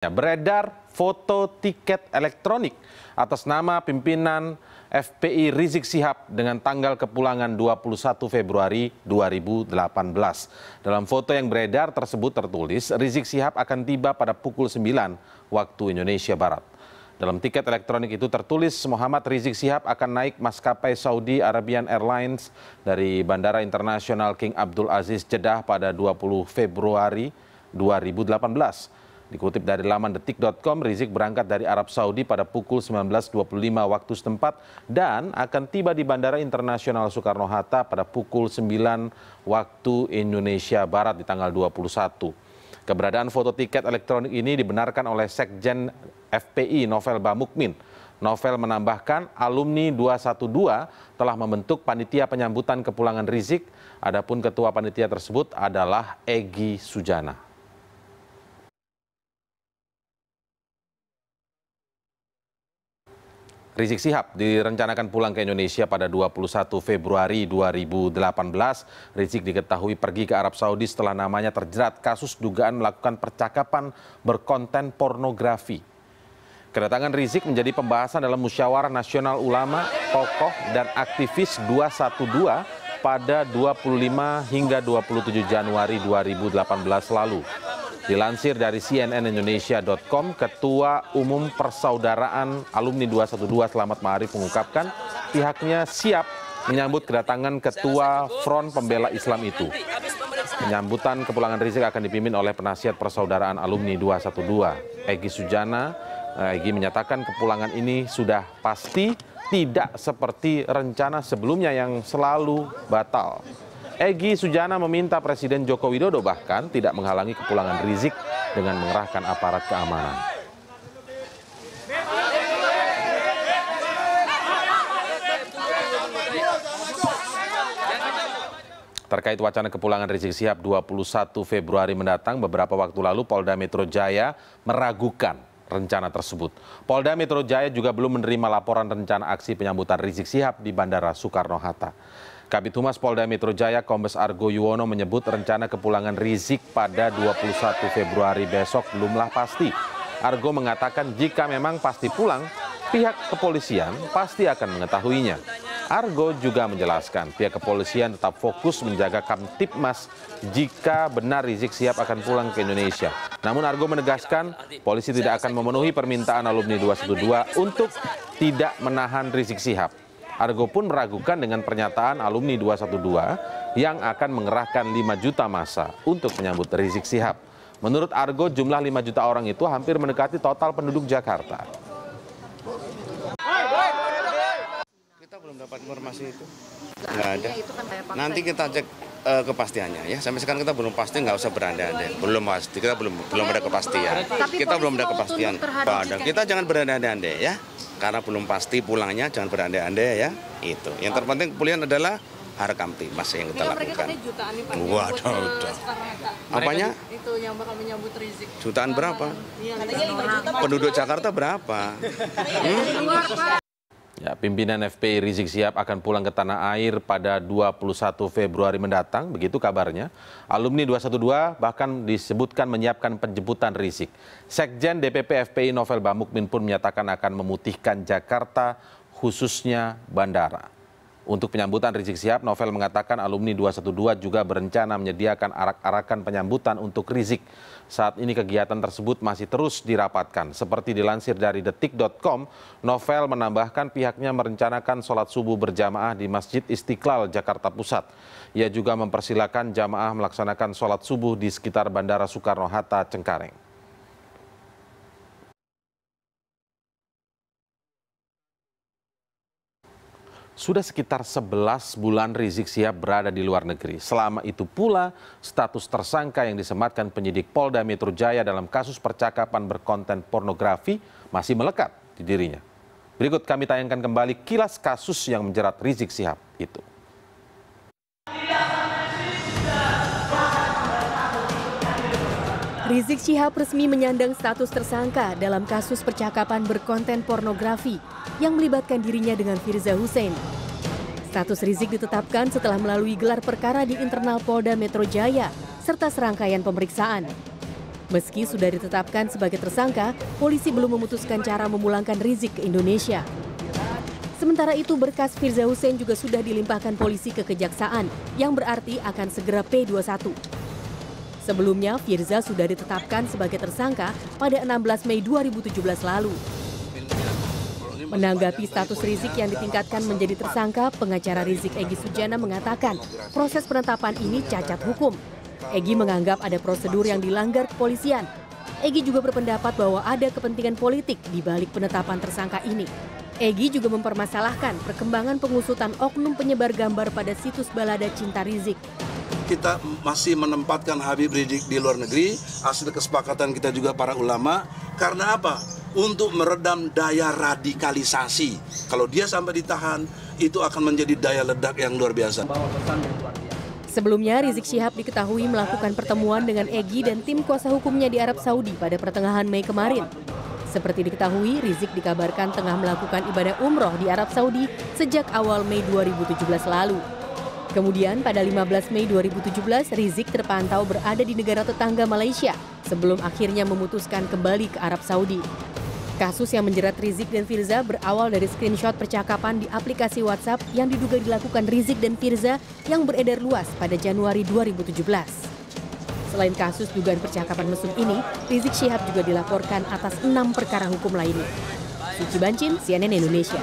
Beredar foto tiket elektronik atas nama pimpinan FPI Rizik Sihab dengan tanggal kepulangan 21 Februari 2018. Dalam foto yang beredar tersebut tertulis Rizik Sihab akan tiba pada pukul 9 waktu Indonesia Barat. Dalam tiket elektronik itu tertulis Muhammad Rizik Sihab akan naik maskapai Saudi Arabian Airlines dari Bandara Internasional King Abdul Aziz Jeddah pada 20 Februari 2018. Dikutip dari laman detik.com, Rizik berangkat dari Arab Saudi pada pukul 19.25 waktu setempat dan akan tiba di Bandara Internasional Soekarno-Hatta pada pukul 9 waktu Indonesia Barat di tanggal 21. Keberadaan foto tiket elektronik ini dibenarkan oleh Sekjen FPI Novel Bamukmin. Novel menambahkan alumni 212 telah membentuk panitia penyambutan kepulangan Rizik, adapun ketua panitia tersebut adalah Egi Sujana. Rizik Sihab direncanakan pulang ke Indonesia pada 21 Februari 2018. Rizik diketahui pergi ke Arab Saudi setelah namanya terjerat kasus dugaan melakukan percakapan berkonten pornografi. Kedatangan Rizik menjadi pembahasan dalam musyawarah nasional ulama, tokoh, dan aktivis 212 pada 25 hingga 27 Januari 2018 lalu. Dilansir dari cnnindonesia.com, Ketua Umum Persaudaraan Alumni 212 Selamat Ma'arif mengungkapkan pihaknya siap menyambut kedatangan Ketua Front Pembela Islam itu. Penyambutan kepulangan Rizik akan dipimpin oleh penasihat Persaudaraan Alumni 212, Egi Sujana. Eh, Egi menyatakan kepulangan ini sudah pasti tidak seperti rencana sebelumnya yang selalu batal. Egi Sujana meminta Presiden Joko Widodo bahkan tidak menghalangi kepulangan Rizik dengan mengerahkan aparat keamanan. Terkait wacana kepulangan Rizik Sihab 21 Februari mendatang, beberapa waktu lalu Polda Metro Jaya meragukan rencana tersebut. Polda Metro Jaya juga belum menerima laporan rencana aksi penyambutan Rizik Sihab di Bandara Soekarno-Hatta. Kabit Humas Polda Metro Jaya Kombes Argo Yuwono menyebut rencana kepulangan Rizik pada 21 Februari besok belumlah pasti. Argo mengatakan jika memang pasti pulang, pihak kepolisian pasti akan mengetahuinya. Argo juga menjelaskan pihak kepolisian tetap fokus menjaga Kamtipmas jika benar Rizik siap akan pulang ke Indonesia. Namun Argo menegaskan polisi tidak akan memenuhi permintaan alumni 212 untuk tidak menahan Rizik Sihab. Argo pun meragukan dengan pernyataan alumni 212 yang akan mengerahkan 5 juta masa untuk menyambut Rizik Sihab. Menurut Argo, jumlah 5 juta orang itu hampir mendekati total penduduk Jakarta. Kita belum dapat informasi itu. Nggak ada. Iya, kan Nanti kita cek uh, kepastiannya ya. Sampai sekarang kita belum pasti nggak usah berandai-andai. Belum pasti kita belum belum ada kepastian. Tapi kita belum ada kepastian. Pada kita jangan berandai-andai ya. Karena belum pasti pulangnya jangan berandai-andai ya. Itu. Yang terpenting pilihan adalah harekam Timas yang kita iya, lakukan. Jutaan nih, Pak. Waduh, eh, ya, Apanya? Itu yang bakal menyambut Rizik. Jutaan berapa? Iya, Penduduk Jakarta berapa? Hmm? Ya, pimpinan FPI Rizik Sihab akan pulang ke tanah air pada 21 Februari mendatang, begitu kabarnya. Alumni 212 bahkan disebutkan menyiapkan penjemputan Rizik. Sekjen DPP FPI Novel Bamukmin pun menyatakan akan memutihkan Jakarta, khususnya bandara. Untuk penyambutan Rizik Sihab, Novel mengatakan alumni 212 juga berencana menyediakan arak-arakan penyambutan untuk Rizik. Saat ini kegiatan tersebut masih terus dirapatkan. Seperti dilansir dari detik.com, Novel menambahkan pihaknya merencanakan sholat subuh berjamaah di Masjid Istiqlal, Jakarta Pusat. Ia juga mempersilahkan jamaah melaksanakan sholat subuh di sekitar Bandara Soekarno-Hatta, Cengkareng. Sudah sekitar 11 bulan Rizik Sihab berada di luar negeri. Selama itu pula, status tersangka yang disematkan penyidik Polda Metro Jaya dalam kasus percakapan berkonten pornografi masih melekat di dirinya. Berikut kami tayangkan kembali kilas kasus yang menjerat Rizik Sihab itu. Rizik Syihab resmi menyandang status tersangka dalam kasus percakapan berkonten pornografi yang melibatkan dirinya dengan Firza Hussein. Status Rizik ditetapkan setelah melalui gelar perkara di internal Polda Metro Jaya serta serangkaian pemeriksaan. Meski sudah ditetapkan sebagai tersangka, polisi belum memutuskan cara memulangkan Rizik ke Indonesia. Sementara itu, berkas Firza Hussein juga sudah dilimpahkan polisi ke kejaksaan, yang berarti akan segera P21. Sebelumnya, Firza sudah ditetapkan sebagai tersangka pada 16 Mei 2017 lalu. Menanggapi status Rizik yang ditingkatkan menjadi tersangka, pengacara Rizik Egi Sujana mengatakan proses penetapan ini cacat hukum. Egi menganggap ada prosedur yang dilanggar kepolisian. Egi juga berpendapat bahwa ada kepentingan politik di balik penetapan tersangka ini. Egi juga mempermasalahkan perkembangan pengusutan oknum penyebar gambar pada situs balada cinta Rizik kita masih menempatkan Habib Rizik di luar negeri, hasil kesepakatan kita juga para ulama. Karena apa? Untuk meredam daya radikalisasi. Kalau dia sampai ditahan, itu akan menjadi daya ledak yang luar biasa. Sebelumnya, Rizik Syihab diketahui melakukan pertemuan dengan Egi dan tim kuasa hukumnya di Arab Saudi pada pertengahan Mei kemarin. Seperti diketahui, Rizik dikabarkan tengah melakukan ibadah umroh di Arab Saudi sejak awal Mei 2017 lalu. Kemudian pada 15 Mei 2017, Rizik terpantau berada di negara tetangga Malaysia sebelum akhirnya memutuskan kembali ke Arab Saudi. Kasus yang menjerat Rizik dan Firza berawal dari screenshot percakapan di aplikasi WhatsApp yang diduga dilakukan Rizik dan Firza yang beredar luas pada Januari 2017. Selain kasus dugaan percakapan mesum ini, Rizik Syihab juga dilaporkan atas enam perkara hukum lainnya. Suci Bancin, CNN Indonesia.